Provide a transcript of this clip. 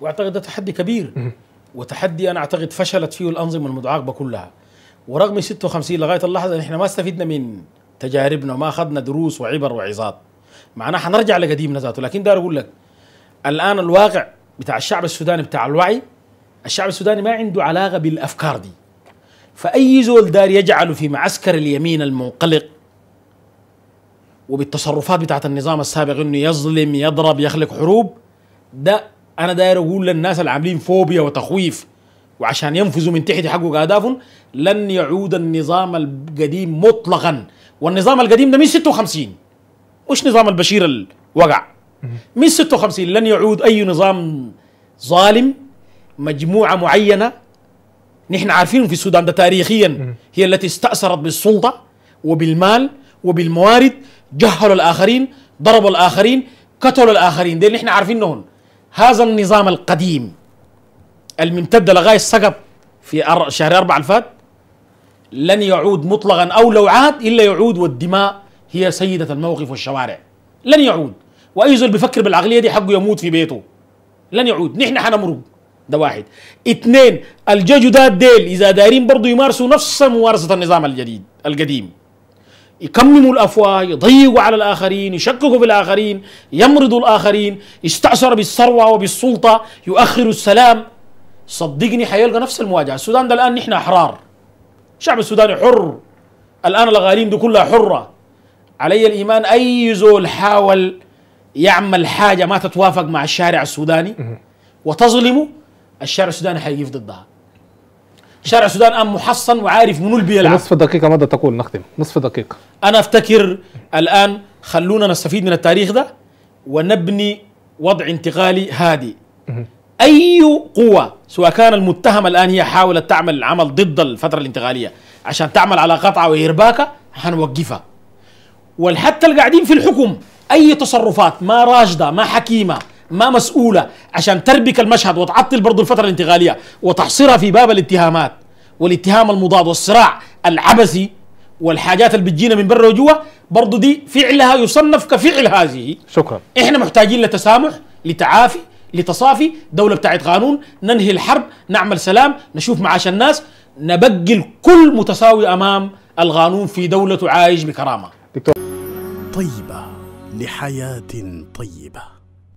واعتقد ده تحدي كبير وتحدي انا اعتقد فشلت فيه الانظمه المتعاقبه كلها ورغم 56 لغايه اللحظه احنا ما استفدنا من تجاربنا وما اخذنا دروس وعبر وعظات معناها حنرجع لقديمنا ذاته لكن داير اقول لك الان الواقع بتاع الشعب السوداني بتاع الوعي الشعب السوداني ما عنده علاقه بالافكار دي فاي زول دار يجعله في معسكر اليمين المنقلق وبالتصرفات بتاعت النظام السابق انه يظلم يضرب يخلق حروب ده انا داير اقول للناس اللي عاملين فوبيا وتخويف وعشان ينفذوا من تحت يحققوا اهدافهم لن يعود النظام القديم مطلقا والنظام القديم ده من 56 مش نظام البشير الوقع وقع من 56 لن يعود اي نظام ظالم مجموعه معينه نحن عارفين في السودان ده تاريخيا هي التي استأثرت بالسلطة وبالمال وبالموارد جهلوا الآخرين ضربوا الآخرين قتلوا الآخرين دي اللي نحن عارفينهم هذا النظام القديم الممتد لغاية الصقب في شهر أربعة الفات لن يعود مطلقا أو لو عاد إلا يعود والدماء هي سيدة الموقف والشوارع لن يعود وأي زول بيفكر بالعقلية دي حقه يموت في بيته لن يعود نحن حنمرق ده واحد اثنين الججدات ديل إذا دايرين برضو يمارسوا نفس ممارسة النظام الجديد القديم يكمموا الافواه يضيقوا على الاخرين يشككوا في الاخرين يمرضوا الاخرين يستعصر بالثروه وبالسلطه يؤخر السلام صدقني حيلقى نفس المواجهه السودان ده الان نحن احرار الشعب السوداني حر الان الاغاليم دي كلها حره علي الايمان اي زول حاول يعمل حاجه ما تتوافق مع الشارع السوداني وتظلمه الشارع السوداني حيقف ضدها شارع السودان الان محصن وعارف منو اللي بيلعب نصف دقيقه ماذا تقول نختم نصف دقيقه انا افتكر الان خلونا نستفيد من التاريخ ده ونبني وضع انتقالي هادي اي قوه سواء كان المتهم الان هي حاولت تعمل العمل ضد الفتره الانتقاليه عشان تعمل على قطعه وارباكه حنوقفها والحتى اللي قاعدين في الحكم اي تصرفات ما راشده ما حكيمه ما مسؤولة عشان تربك المشهد وتعطل برضو الفترة الانتقالية وتحصرها في باب الاتهامات والاتهام المضاد والصراع العبثي والحاجات اللي بتجينا من برا وجوا برضو دي فعلها يصنف كفعل هذه شكرا احنا محتاجين لتسامح لتعافي لتصافي دولة بتاعت قانون ننهي الحرب نعمل سلام نشوف معاش الناس نبقي الكل متساوي أمام القانون في دولة عايش بكرامة دكتور طيبة لحياة طيبة